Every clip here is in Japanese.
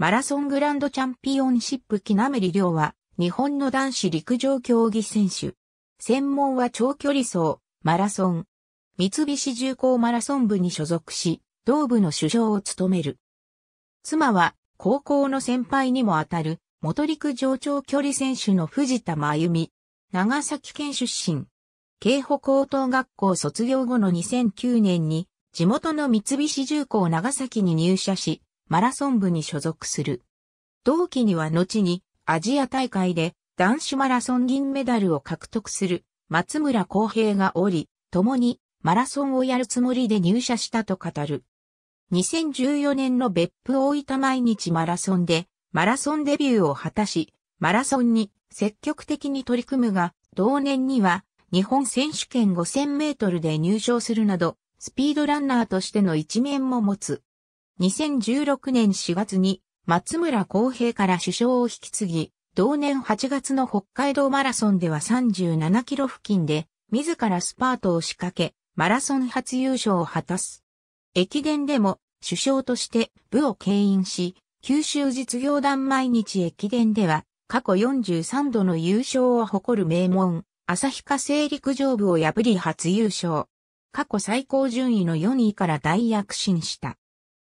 マラソングランドチャンピオンシップ木なめり亮は、日本の男子陸上競技選手。専門は長距離走、マラソン。三菱重工マラソン部に所属し、同部の首相を務める。妻は、高校の先輩にもあたる、元陸上長距離選手の藤田真由美。長崎県出身。京北高等学校卒業後の2009年に、地元の三菱重工長崎に入社し、マラソン部に所属する。同期には後にアジア大会で男子マラソン銀メダルを獲得する松村公平がおり、共にマラソンをやるつもりで入社したと語る。2014年の別府大分毎日マラソンでマラソンデビューを果たし、マラソンに積極的に取り組むが、同年には日本選手権5000メートルで入賞するなど、スピードランナーとしての一面も持つ。2016年4月に松村公平から首相を引き継ぎ、同年8月の北海道マラソンでは37キロ付近で自らスパートを仕掛け、マラソン初優勝を果たす。駅伝でも首相として部を牽引し、九州実業団毎日駅伝では過去43度の優勝を誇る名門、旭化成陸上部を破り初優勝。過去最高順位の4位から大躍進した。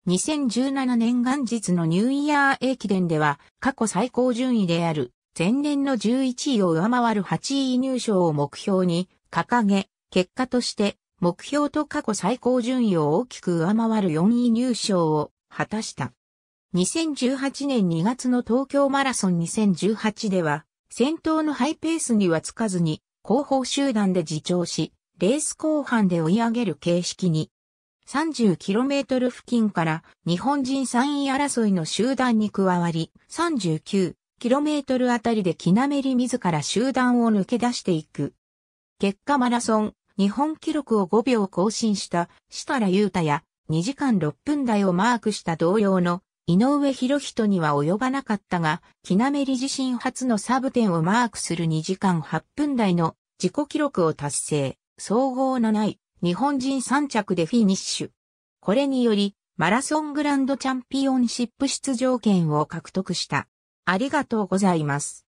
2017年元日のニューイヤー駅伝では過去最高順位である前年の11位を上回る8位入賞を目標に掲げ、結果として目標と過去最高順位を大きく上回る4位入賞を果たした。2018年2月の東京マラソン2018では、先頭のハイペースにはつかずに、後方集団で自重し、レース後半で追い上げる形式に 30km 付近から日本人3位争いの集団に加わり、39km あたりで木なめり自ら集団を抜け出していく。結果マラソン、日本記録を5秒更新した設楽優太や2時間6分台をマークした同様の井上博人には及ばなかったが、木なめり自身初のサブ点をマークする2時間8分台の自己記録を達成、総合7位。日本人3着でフィニッシュ。これにより、マラソングランドチャンピオンシップ出場権を獲得した。ありがとうございます。